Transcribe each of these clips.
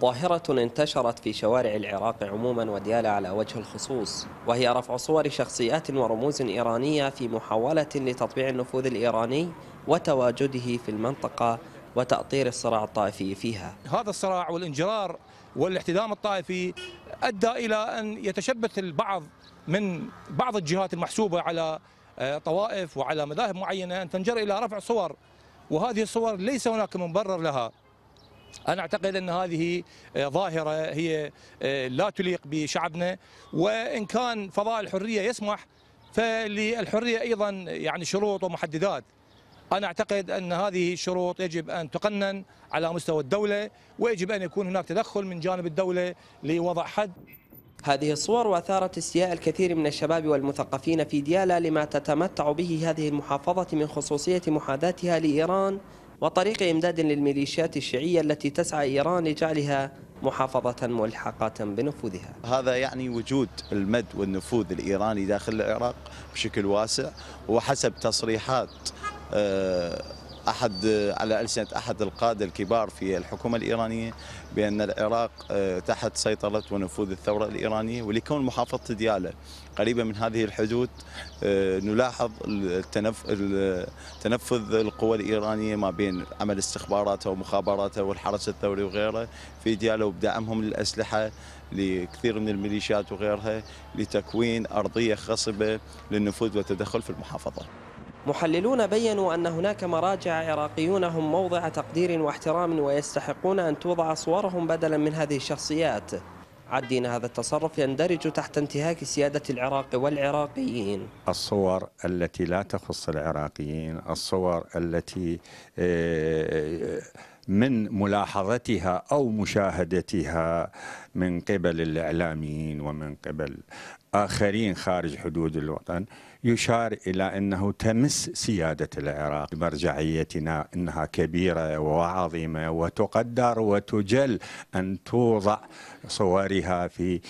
ظاهرة انتشرت في شوارع العراق عموما وديالا على وجه الخصوص وهي رفع صور شخصيات ورموز إيرانية في محاولة لتطبيع النفوذ الإيراني وتواجده في المنطقة وتأطير الصراع الطائفي فيها هذا الصراع والانجرار والاحتدام الطائفي أدى إلى أن يتشبث البعض من بعض الجهات المحسوبة على آه، طوائف وعلى مذاهب معينة أن تنجر إلى رفع صور وهذه الصور ليس هناك مبرر لها أنا أعتقد أن هذه آه، ظاهرة هي آه، لا تليق بشعبنا وإن كان فضاء الحرية يسمح فللحرية أيضا يعني شروط ومحددات أنا أعتقد أن هذه الشروط يجب أن تقنن على مستوى الدولة ويجب أن يكون هناك تدخل من جانب الدولة لوضع حد هذه الصور واثارت استياء الكثير من الشباب والمثقفين في ديالا لما تتمتع به هذه المحافظة من خصوصية محاذاتها لإيران وطريق إمداد للميليشيات الشيعية التي تسعى إيران لجعلها محافظة ملحقة بنفوذها هذا يعني وجود المد والنفوذ الإيراني داخل العراق بشكل واسع وحسب تصريحات آه، احد على السنه احد القاده الكبار في الحكومه الايرانيه بان العراق آه، تحت سيطره ونفوذ الثوره الايرانيه ولكون محافظه دياله قريبه من هذه الحدود آه، نلاحظ تنفذ القوى الايرانيه ما بين عمل استخباراتها ومخابراتها والحرس الثوري وغيره في دياله وبدعمهم للاسلحه لكثير من الميليشيات وغيرها لتكوين ارضيه خصبه للنفوذ والتدخل في المحافظه. محللون بيّنوا أن هناك مراجع عراقيون هم موضع تقدير واحترام ويستحقون أن توضع صورهم بدلا من هذه الشخصيات عدين هذا التصرف يندرج تحت انتهاك سيادة العراق والعراقيين الصور التي لا تخص العراقيين الصور التي آه، آه، من ملاحظتها او مشاهدتها من قبل الاعلاميين ومن قبل اخرين خارج حدود الوطن يشار الى انه تمس سياده العراق مرجعيتنا انها كبيره وعظيمه وتقدر وتجل ان توضع صورها في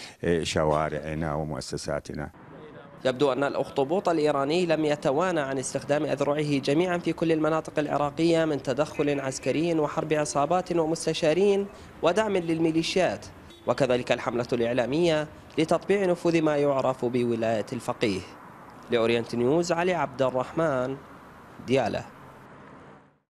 شوارعنا ومؤسساتنا يبدو أن الأخطبوط الإيراني لم يتوانى عن استخدام أذرعه جميعا في كل المناطق العراقية من تدخل عسكري وحرب عصابات ومستشارين ودعم للميليشيات وكذلك الحملة الإعلامية لتطبيع نفوذ ما يعرف بولاية الفقيه لأورينت نيوز علي عبد الرحمن ديالة